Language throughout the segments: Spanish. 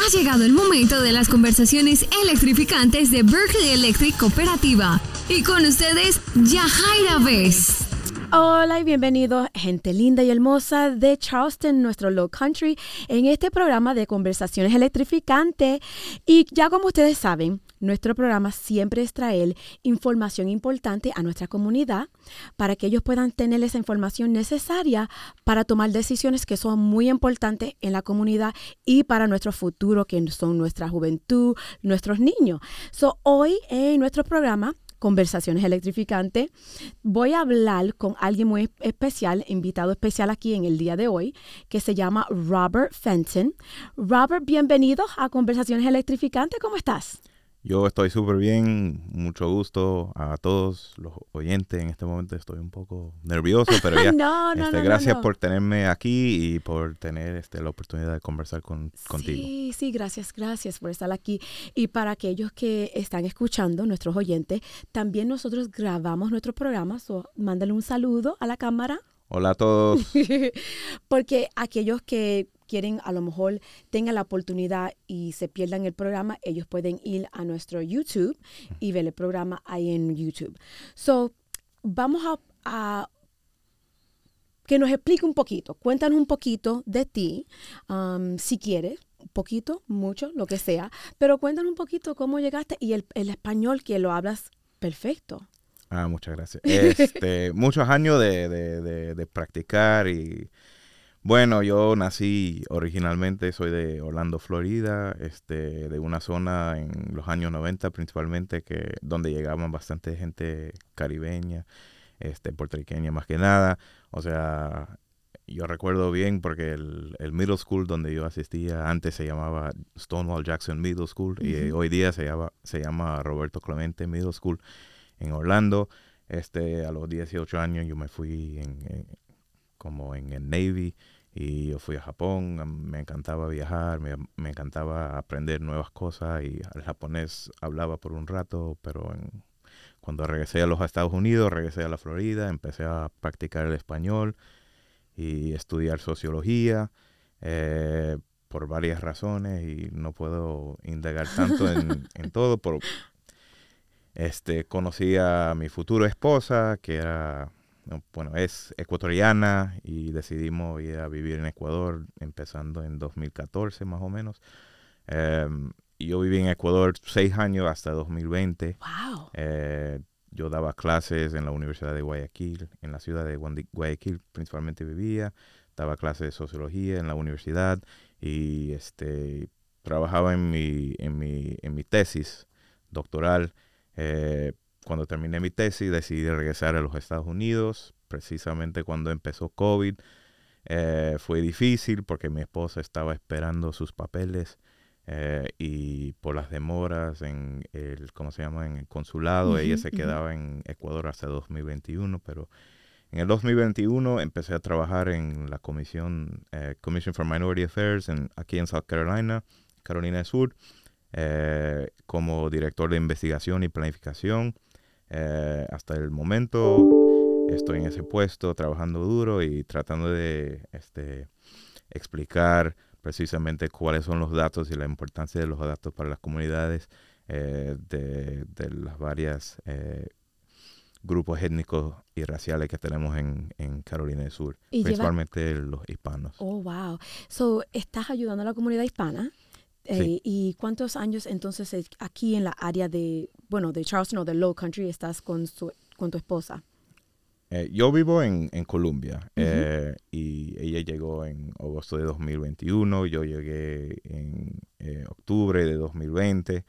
Ha llegado el momento de las conversaciones electrificantes de Berkeley Electric Cooperativa. Y con ustedes, Yahaira Vez. Hola y bienvenidos, gente linda y hermosa de Charleston, nuestro Low Country, en este programa de conversaciones electrificantes. Y ya como ustedes saben, nuestro programa siempre es traer información importante a nuestra comunidad para que ellos puedan tener esa información necesaria para tomar decisiones que son muy importantes en la comunidad y para nuestro futuro, que son nuestra juventud, nuestros niños. So, hoy en nuestro programa Conversaciones Electrificantes. Voy a hablar con alguien muy especial, invitado especial aquí en el día de hoy, que se llama Robert Fenton. Robert, bienvenido a Conversaciones Electrificantes. ¿Cómo estás? Yo estoy súper bien, mucho gusto a todos los oyentes. En este momento estoy un poco nervioso, pero ya. Este, gracias por tenerme aquí y por tener este, la oportunidad de conversar contigo. Sí, sí, gracias, gracias por estar aquí. Y para aquellos que están escuchando, nuestros oyentes, también nosotros grabamos nuestro programa. mándale un saludo a la cámara. Hola a todos. Porque aquellos que quieren a lo mejor tengan la oportunidad y se pierdan el programa, ellos pueden ir a nuestro YouTube y ver el programa ahí en YouTube. So, vamos a, que nos explique un poquito, cuéntanos un poquito de ti, um, si quieres, Un poquito, mucho, lo que sea, pero cuéntanos un poquito cómo llegaste y el, español que lo hablas perfecto. Ah, muchas gracias. Este, muchos años de practicar y bueno, yo nací originalmente, soy de Orlando, Florida, este, de una zona en los años 90 principalmente, que, donde llegaban bastante gente caribeña, este, puertorriqueña más que nada. O sea, yo recuerdo bien porque el, middle school donde yo asistía antes se llamaba Stonewall Jackson Middle School y hoy día se llama, Roberto Clemente Middle School en Orlando. Este, a los 18 años yo me fui en, como en el Navy y yo fui a Japón, me encantaba viajar, me, encantaba aprender nuevas cosas y el japonés hablaba por un rato, pero cuando regresé a los Estados Unidos, regresé a la Florida, empecé a practicar el español y estudiar sociología eh, por varias razones y no puedo indagar tanto en, todo, pero este, conocí a mi futuro esposa, que era bueno, es ecuatoriana y decidimos ir a vivir en Ecuador empezando en 2014 más o menos. Em, yo viví en Ecuador seis años hasta 2020. Wow. Eh, yo daba clases en la Universidad de Guayaquil, en la ciudad de Guayaquil principalmente vivía, daba clases de sociología en la universidad y este, trabajaba en mi, en mi, en mi tesis doctoral. Eh, cuando terminé mi tesis decidí regresar a los Estados Unidos, precisamente cuando empezó COVID. Eh, fue difícil porque mi esposa estaba esperando sus papeles eh, y por las demoras en el, ¿cómo se llama? En el consulado, ella se quedaba en Ecuador hasta 2021, pero en el 2021 empecé a trabajar en la comisión, eh, Commission for Minority Affairs en, aquí en South Carolina, Carolina del Sur, como director de investigación y planificación. Eh, hasta el momento estoy en ese puesto trabajando duro y tratando de este, explicar precisamente cuáles son los datos y la importancia de los datos para las comunidades eh, de, las varias eh, grupos étnicos y raciales que tenemos en, Carolina del Sur, principalmente los hispanos. Oh, wow. So, ¿estás ayudando a la comunidad hispana? Eh, ¿Y cuántos años entonces aquí en la área de, bueno, de Charleston o de Low Country estás con, con tu esposa? Eh, yo vivo en, Colombia eh, y ella llegó en agosto de 2021, yo llegué en octubre de 2020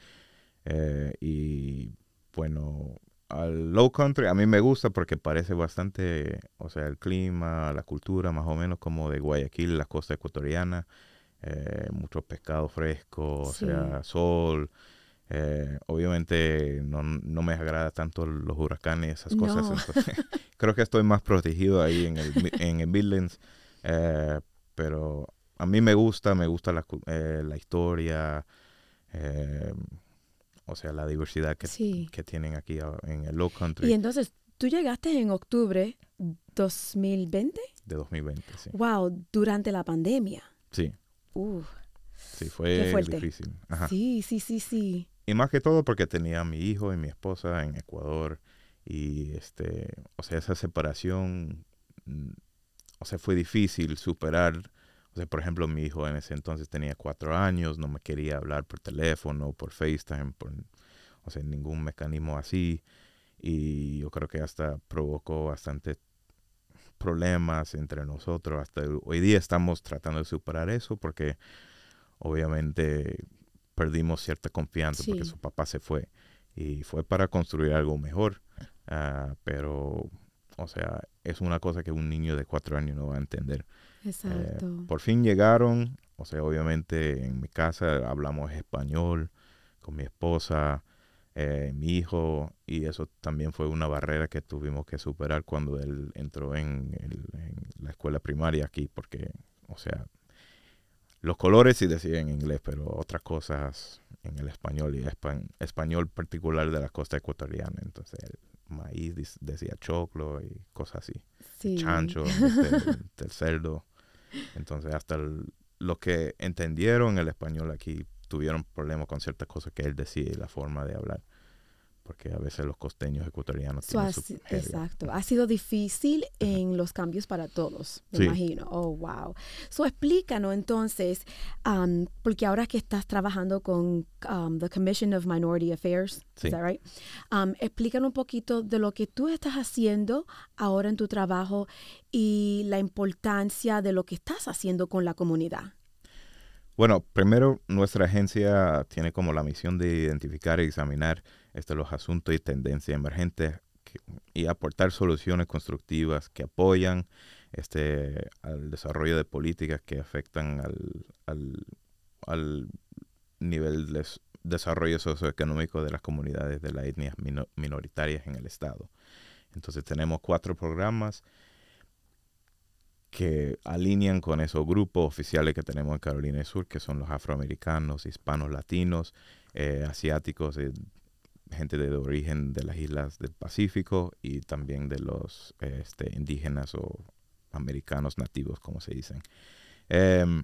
y bueno, al Low Country a mí me gusta porque parece bastante, o sea, el clima, la cultura más o menos como de Guayaquil, la costa ecuatoriana. Eh, mucho pescado fresco o sea, sol. Eh, obviamente no, me agrada tanto los huracanes esas cosas. creo que estoy más protegido ahí en el, en el eh, pero a mí me gusta, me gusta la, la historia, o sea, la diversidad que, que tienen aquí en el Low Country. Y entonces, tú llegaste en octubre 2020? De 2020, sí. Wow, durante la pandemia. Sí. Uf. Sí, fue difícil. Sí, sí, sí, sí. Y más que todo porque tenía a mi hijo y mi esposa en Ecuador. Y este, o sea, esa separación, mm, o sea, fue difícil superar. O sea, por ejemplo, mi hijo en ese entonces tenía cuatro años, no me quería hablar por teléfono, por FaceTime, por, o sea, ningún mecanismo así. Y yo creo que hasta provocó bastante problemas entre nosotros. Hasta hoy día estamos tratando de superar eso porque obviamente perdimos cierta confianza porque su papá se fue y fue para construir algo mejor. Ah, pero, o sea, es una cosa que un niño de cuatro años no va a entender. Eh, por fin llegaron, o sea, obviamente en mi casa hablamos español con mi esposa. Eh, mi hijo, y eso también fue una barrera que tuvimos que superar cuando él entró en, la escuela primaria aquí, porque, o sea, los colores sí decían en inglés, pero otras cosas en el español y español particular de la costa ecuatoriana. Entonces, el maíz decía choclo y cosas así. Chancho, del, cerdo. Entonces, hasta lo que entendieron el español aquí tuvieron problemas con ciertas cosas que él decide y la forma de hablar. Porque a veces los costeños ecuatorianos tienen su Exacto. Ha sido difícil en los cambios para todos, me imagino. Oh, wow. So, explícanos entonces, um, porque ahora que estás trabajando con um, the Commission of Minority Affairs, right? Um, explícanos un poquito de lo que tú estás haciendo ahora en tu trabajo y la importancia de lo que estás haciendo con la comunidad. Bueno, primero nuestra agencia tiene como la misión de identificar y examinar este, los asuntos y tendencias emergentes y aportar soluciones constructivas que apoyan este, al desarrollo de políticas que afectan al, al nivel de desarrollo socioeconómico de las comunidades de las etnias minoritarias en el Estado. Entonces tenemos cuatro programas que alinean con esos grupos oficiales que tenemos en Carolina del Sur, que son los afroamericanos, hispanos, latinos, eh, asiáticos, eh, gente de origen de las islas del Pacífico y también de los este, indígenas o americanos nativos, como se dicen. Em,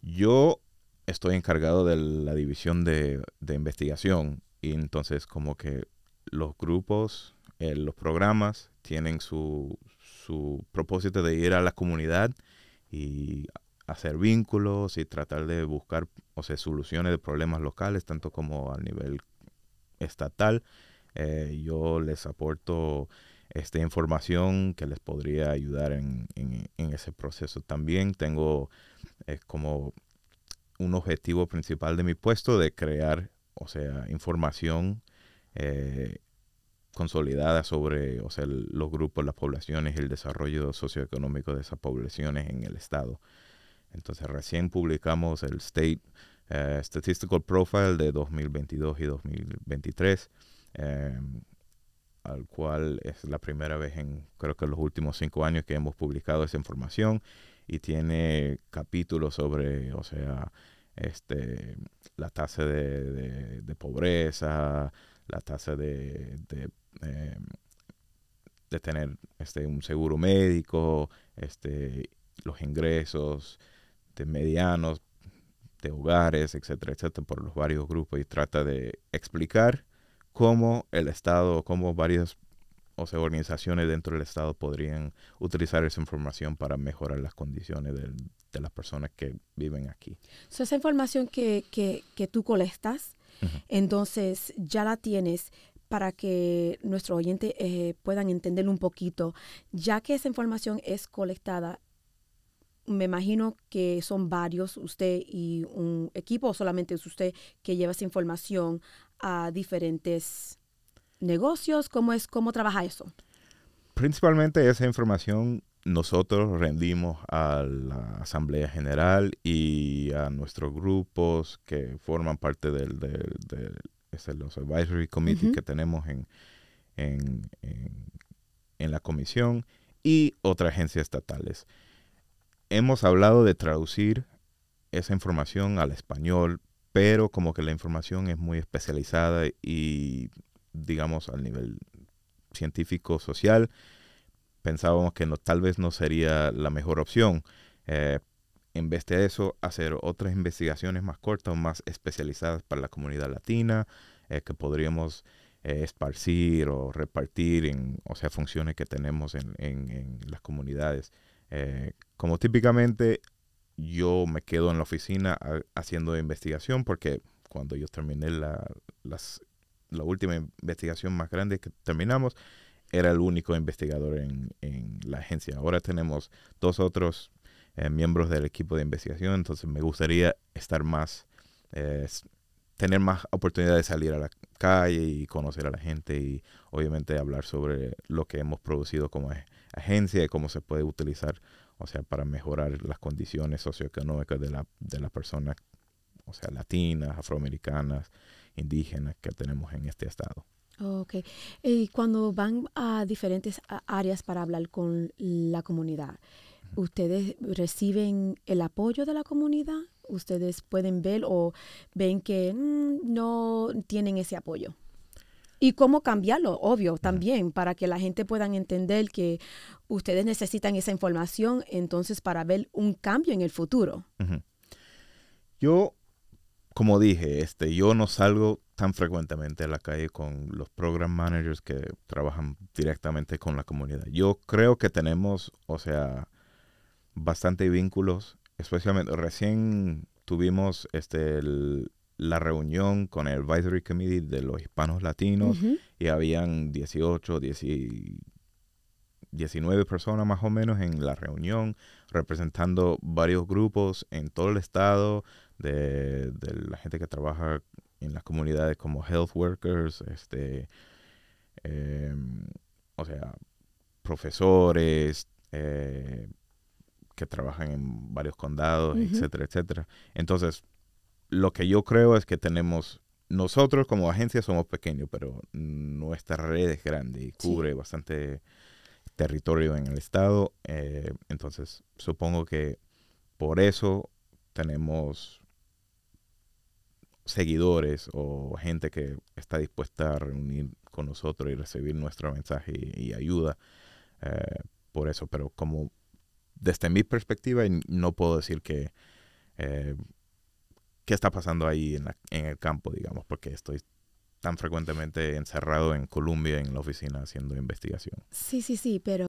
yo estoy encargado de la división de, de investigación y entonces como que los grupos, eh, los programas tienen su, su propósito de ir a la comunidad y hacer vínculos y tratar de buscar o sea, soluciones de problemas locales, tanto como a nivel estatal. Eh, yo les aporto esta información que les podría ayudar en, en, ese proceso. También tengo es eh, como un objetivo principal de mi puesto de crear, o sea, información eh, consolidada sobre o sea, los grupos, las poblaciones, y el desarrollo socioeconómico de esas poblaciones en el estado. Entonces recién publicamos el State eh, Statistical Profile de 2022 y 2023, em, al cual es la primera vez en creo que los últimos cinco años que hemos publicado esa información y tiene capítulos sobre, o sea, este, la tasa de, pobreza, la tasa de Em, de tener este, un seguro médico, este, los ingresos de medianos, de hogares, etcétera, etcétera, por los varios grupos y trata de explicar cómo el Estado, cómo varias organizaciones dentro del Estado podrían utilizar esa información para mejorar las condiciones de, las personas que viven aquí. esa información que, tú colectas, entonces ya la tienes, para que nuestros oyentes eh, puedan entender un poquito, ya que esa información es colectada me imagino que son varios, usted y un equipo, o solamente es usted que lleva esa información a diferentes negocios. ¿Cómo es, cómo trabaja eso? Principalmente esa información nosotros rendimos a la Asamblea General y a nuestros grupos que forman parte del, es los advisory committees que tenemos en, en, la comisión y otras agencias estatales. Hemos hablado de traducir esa información al español, pero como que la información es muy especializada y, digamos, al nivel científico, social, pensábamos que no, tal vez no sería la mejor opción. Eh, en vez de eso, hacer otras investigaciones más cortas o más especializadas para la comunidad latina, eh, que podríamos eh, esparcir o repartir en, o sea, funciones que tenemos en, las comunidades. Eh, como típicamente yo me quedo en la oficina haciendo investigación porque cuando yo terminé la, última investigación más grande que terminamos, era el único investigador en, en la agencia. Ahora tenemos dos otros eh, miembros del equipo de investigación, entonces me gustaría estar más, eh, tener más oportunidad de salir a la calle y conocer a la gente y obviamente hablar sobre lo que hemos producido como agencia y cómo se puede utilizar, o sea, para mejorar las condiciones socioeconómicas de, la, de las personas, o sea, latinas, afroamericanas, indígenas que tenemos en este estado. Ok. Y cuando van a diferentes áreas para hablar con la comunidad, ¿Ustedes reciben el apoyo de la comunidad? ¿Ustedes pueden ver o ven que mm, no tienen ese apoyo? Y cómo cambiarlo, obvio, también, para que la gente pueda entender que ustedes necesitan esa información entonces para ver un cambio en el futuro. Yo, como dije, este, yo no salgo tan frecuentemente a la calle con los program managers que trabajan directamente con la comunidad. Yo creo que tenemos, o sea, bastante vínculos, especialmente recién tuvimos este, la reunión con el Advisory Committee de los Hispanos Latinos y habían 18, 19 personas más o menos en la reunión, representando varios grupos en todo el estado, de, la gente que trabaja en las comunidades como health workers, este, em, o sea, profesores, eh, que trabajan en varios condados, etcétera, etcétera. Entonces, lo que yo creo es que tenemos, nosotros como agencia somos pequeños, pero nuestra red es grande y cubre bastante territorio en el estado. Eh, entonces, supongo que por eso tenemos seguidores o gente que está dispuesta a reunir con nosotros y recibir nuestro mensaje y, ayuda eh, por eso. Pero como desde mi perspectiva, no puedo decir que eh, qué está pasando ahí en, en, el campo, digamos, porque estoy tan frecuentemente encerrado en Colombia, en la oficina, haciendo investigación. Sí, sí, sí, pero